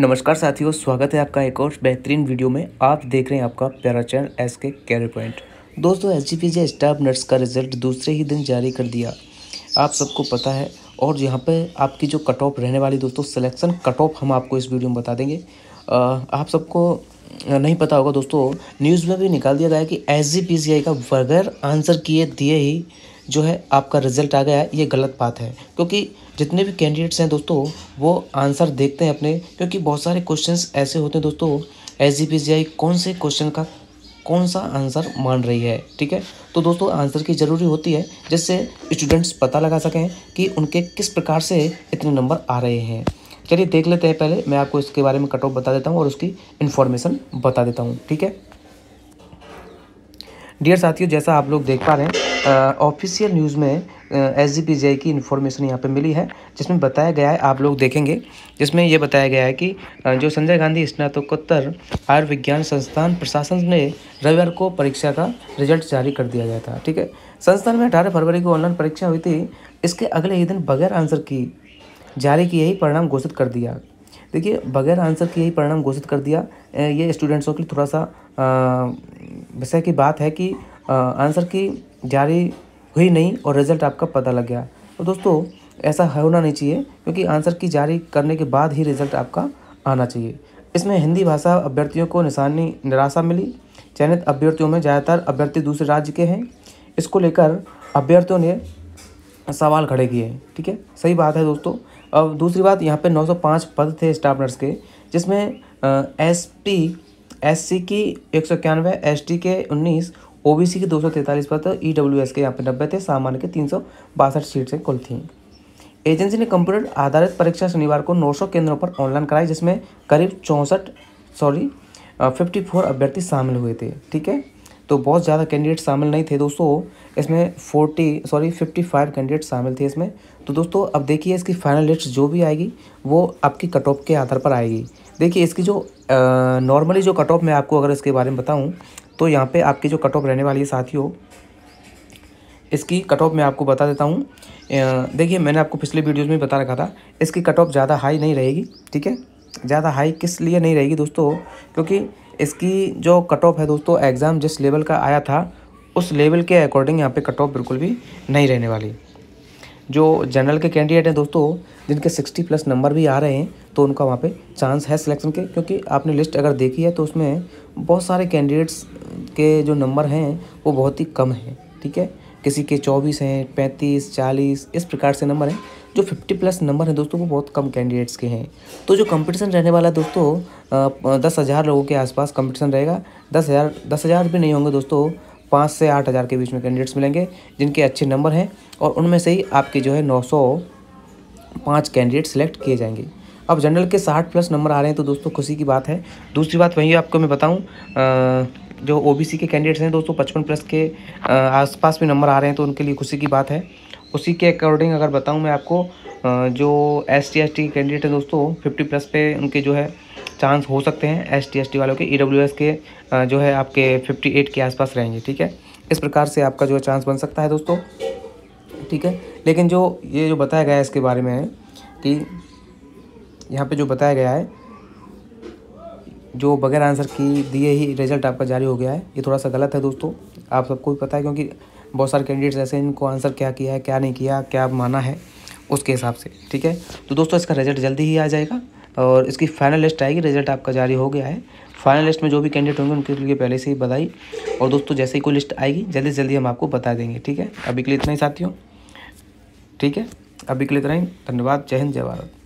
नमस्कार साथियों स्वागत है आपका एक और बेहतरीन वीडियो में आप देख रहे हैं आपका प्यारा channel S K career point दोस्तों एस जी स्टाफ नर्स का रिजल्ट दूसरे ही दिन जारी कर दिया आप सबको पता है और यहाँ पे आपकी जो कट ऑफ रहने वाली दोस्तों सिलेक्शन कट ऑफ हम आपको इस वीडियो में बता देंगे आप सबको नहीं पता होगा दोस्तों न्यूज़ में भी निकाल दिया गया कि एस का बगैर आंसर किए दिए ही जो है आपका रिजल्ट आ गया ये गलत बात है क्योंकि जितने भी कैंडिडेट्स हैं दोस्तों वो आंसर देखते हैं अपने क्योंकि बहुत सारे क्वेश्चंस ऐसे होते हैं दोस्तों एस कौन से क्वेश्चन का कौन सा आंसर मान रही है ठीक है तो दोस्तों आंसर की ज़रूरी होती है जिससे स्टूडेंट्स पता लगा सकें कि उनके किस प्रकार से इतने नंबर आ रहे हैं चलिए देख लेते हैं पहले मैं आपको इसके बारे में कट ऑफ बता देता हूँ और उसकी इन्फॉर्मेशन बता देता हूँ ठीक है डियर साथियों जैसा आप लोग देख पा रहे हैं ऑफिशियल न्यूज़ में S G P G I की इन्फॉर्मेशन यहाँ पे मिली है जिसमें बताया गया है आप लोग देखेंगे जिसमें यह बताया गया है कि जो संजय गांधी स्नातकोत्तर आयुर्विज्ञान संस्थान प्रशासन ने रविवार को परीक्षा का रिजल्ट जारी कर दिया गया था ठीक है संस्थान में अठारह फरवरी को ऑनलाइन परीक्षा हुई थी इसके अगले ही दिन बगैर आंसर की जारी किए ही परिणाम घोषित कर दिया देखिए बगैर आंसर किए ही परिणाम घोषित कर दिया ये स्टूडेंट्सों के लिए थोड़ा सा विषय की बात है कि आंसर की जारी हुई नहीं और रिज़ल्ट आपका पता लग गया तो दोस्तों ऐसा होना नहीं चाहिए क्योंकि आंसर की जारी करने के बाद ही रिज़ल्ट आपका आना चाहिए इसमें हिंदी भाषा अभ्यर्थियों को निशानी निराशा मिली चयनित अभ्यर्थियों में ज़्यादातर अभ्यर्थी दूसरे राज्य के हैं इसको लेकर अभ्यर्थियों ने सवाल खड़े किए हैं ठीक है सही बात है दोस्तों अब दूसरी बात यहाँ पे 905 पद थे स्टाफ नर्स के जिसमें एस टी एस सी की एक सौ इक्यानवे एस टी के उन्नीस ओबीसी के दो सौ तैंतालीस पद ई डब्ल्यू एस के यहाँ पे नब्बे थे सामान्य के तीन सौ बासठ से कुल थी एजेंसी ने कंप्यूटर आधारित परीक्षा शनिवार को नौ सौ केंद्रों पर ऑनलाइन कराई जिसमें करीब चौंसठ सॉरी फिफ्टी फोर अभ्यर्थी शामिल हुए थे ठीक है तो बहुत ज़्यादा कैंडिडेट शामिल नहीं थे दोस्तों इसमें forty sorry fifty five candidate शामिल थे इसमें तो दोस्तों अब देखिए इसकी फाइनल लिस्ट जो भी आएगी वो आपकी कट ऑफ के आधार पर आएगी देखिए इसकी जो नॉर्मली जो कट ऑफ मैं आपको अगर इसके बारे में बताऊं तो यहाँ पे आपकी जो कट ऑफ रहने वाली है साथियों इसकी कट ऑफ मैं आपको बता देता हूँ देखिए मैंने आपको पिछले वीडियोज़ में बता रखा था इसकी कट ऑफ ज़्यादा हाई नहीं रहेगी ठीक है ज़्यादा हाई किस लिए नहीं रहेगी दोस्तों क्योंकि इसकी जो कट ऑफ है दोस्तों एग्ज़ाम जिस लेवल का आया था उस लेवल के अकॉर्डिंग यहाँ पे कट ऑफ बिल्कुल भी नहीं रहने वाली जो जनरल के कैंडिडेट हैं दोस्तों जिनके 60 प्लस नंबर भी आ रहे हैं तो उनका वहाँ पे चांस है सिलेक्शन के क्योंकि आपने लिस्ट अगर देखी है तो उसमें बहुत सारे कैंडिडेट्स के जो नंबर हैं वो बहुत ही कम हैं ठीक है किसी के चौबीस हैं पैंतीस चालीस इस प्रकार से नंबर हैं जो फिफ्टी प्लस नंबर हैं दोस्तों वो बहुत कम कैंडिडेट्स के हैं तो जो कंपटीशन रहने वाला दोस्तों दस हज़ार लोगों के आसपास कंपटीशन रहेगा दस हज़ार दस हज़ार भी नहीं होंगे दोस्तों पाँच से आठ हज़ार के बीच में कैंडिडेट्स मिलेंगे जिनके अच्छे नंबर हैं और उनमें से ही आपके जो है नौ सौ पाँच कैंडिडेट सेलेक्ट किए जाएंगे अब जनरल के साठ प्लस नंबर आ रहे हैं तो दोस्तों खुशी की बात है दूसरी बात वही आपको मैं बताऊँ जो सी के कैंडिडेट्स हैं दोस्तों पचपन प्लस के आसपास भी नंबर आ रहे हैं तो उनके लिए खुशी की बात है उसी के अकॉर्डिंग अगर बताऊँ मैं आपको जो S T S T candidate हैं दोस्तों फिफ्टी प्लस पे उनके जो है चांस हो सकते हैं एस टी एस टी वालों के ई डब्ल्यू एस के जो है आपके फिफ्टी एट के आसपास रहेंगे ठीक है इस प्रकार से आपका जो है चांस बन सकता है दोस्तों ठीक है लेकिन जो ये जो बताया गया है इसके बारे में है कि यहाँ पर जो बताया गया है जो बगैर आंसर की दिए ही रिजल्ट आपका जारी हो गया है ये थोड़ा सा गलत है दोस्तों आप सबको भी पता है क्योंकि बहुत सारे कैंडिडेट्स ऐसे इनको आंसर क्या किया है क्या नहीं किया क्या माना है उसके हिसाब से ठीक है तो दोस्तों इसका रिजल्ट जल्दी ही आ जाएगा और इसकी फाइनल लिस्ट आएगी रिजल्ट आपका जारी हो गया है फाइनल लिस्ट में जो भी कैंडिडेट होंगे उनके लिए पहले से ही बधाई और दोस्तों जैसे ही कोई लिस्ट आएगी जल्दी से जल्दी हम आपको बता देंगे ठीक है अभी के लिए इतना ही साथियों ठीक है अभी के लिए इतना ही धन्यवाद जय हिंद जय भारत